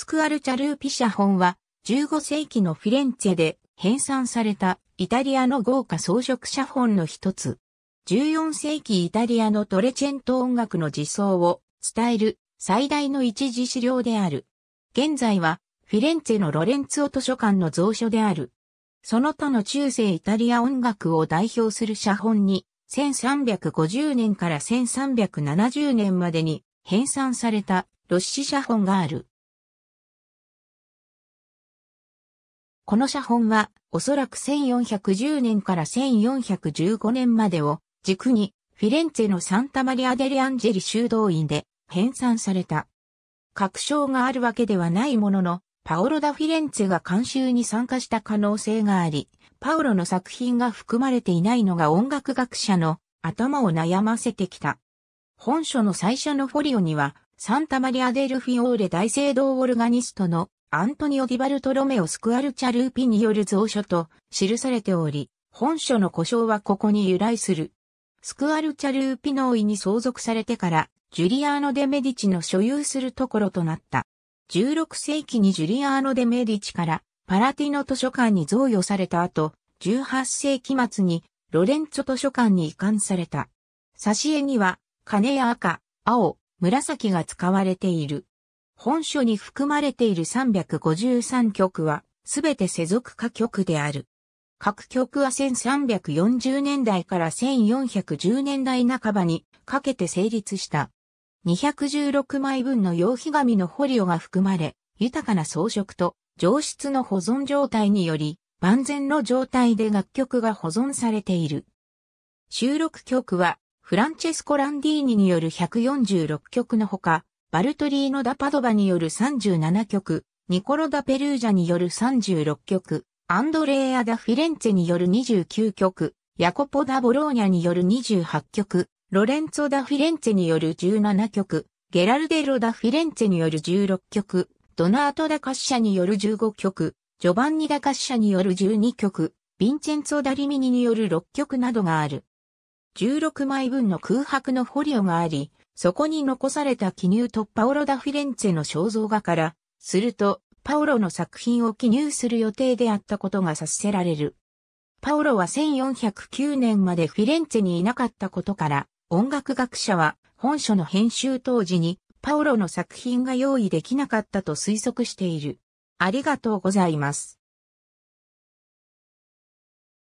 スクアルチャルーピ写本は15世紀のフィレンツェで編纂されたイタリアの豪華装飾写本の一つ。14世紀イタリアのトレチェント音楽の実装を伝える最大の一次資料である。現在はフィレンツェのロレンツオ図書館の蔵書である。その他の中世イタリア音楽を代表する写本に1350年から1370年までに編纂されたロッシ写本がある。この写本は、おそらく1410年から1415年までを軸に、フィレンツェのサンタマリア・デリアンジェリ修道院で編纂された。確証があるわけではないものの、パオロ・ダ・フィレンツェが監修に参加した可能性があり、パオロの作品が含まれていないのが音楽学者の頭を悩ませてきた。本書の最初のフォリオには、サンタマリア・デル・フィオーレ大聖堂オルガニストのアントニオ・ディバルトロメオ・スクアルチャ・ルーピによる蔵書と記されており、本書の故障はここに由来する。スクアルチャ・ルーピの位に相続されてから、ジュリアーノ・デ・メディチの所有するところとなった。16世紀にジュリアーノ・デ・メディチからパラティノ図書館に贈与された後、18世紀末にロレンツォ図書館に移管された。挿絵には、金や赤、青、紫が使われている。本書に含まれている353曲は、すべて世俗歌曲である。各曲は1340年代から1410年代半ばにかけて成立した。216枚分の用皮紙のホリオが含まれ、豊かな装飾と上質の保存状態により、万全の状態で楽曲が保存されている。収録曲は、フランチェスコ・ランディーニによる146曲のほか、バルトリーノ・ダ・パドバによる37曲、ニコロ・ダ・ペルージャによる36曲、アンドレーア・ダ・フィレンツェによる29曲、ヤコポ・ダ・ボローニャによる28曲、ロレンツォ・ダ・フィレンツェによる17曲、ゲラルデロ・ダ・フィレンツェによる16曲、ドナート・ダ・カッシャによる15曲、ジョバンニ・ダ・カッシャによる12曲、ヴィンチェンツォ・ダ・リミニによる6曲などがある。16枚分の空白のフォリオがあり、そこに残された記入とパオロ・ダ・フィレンツェの肖像画から、すると、パオロの作品を記入する予定であったことが察せられる。パオロは1409年までフィレンツェにいなかったことから、音楽学者は本書の編集当時にパオロの作品が用意できなかったと推測している。ありがとうございます。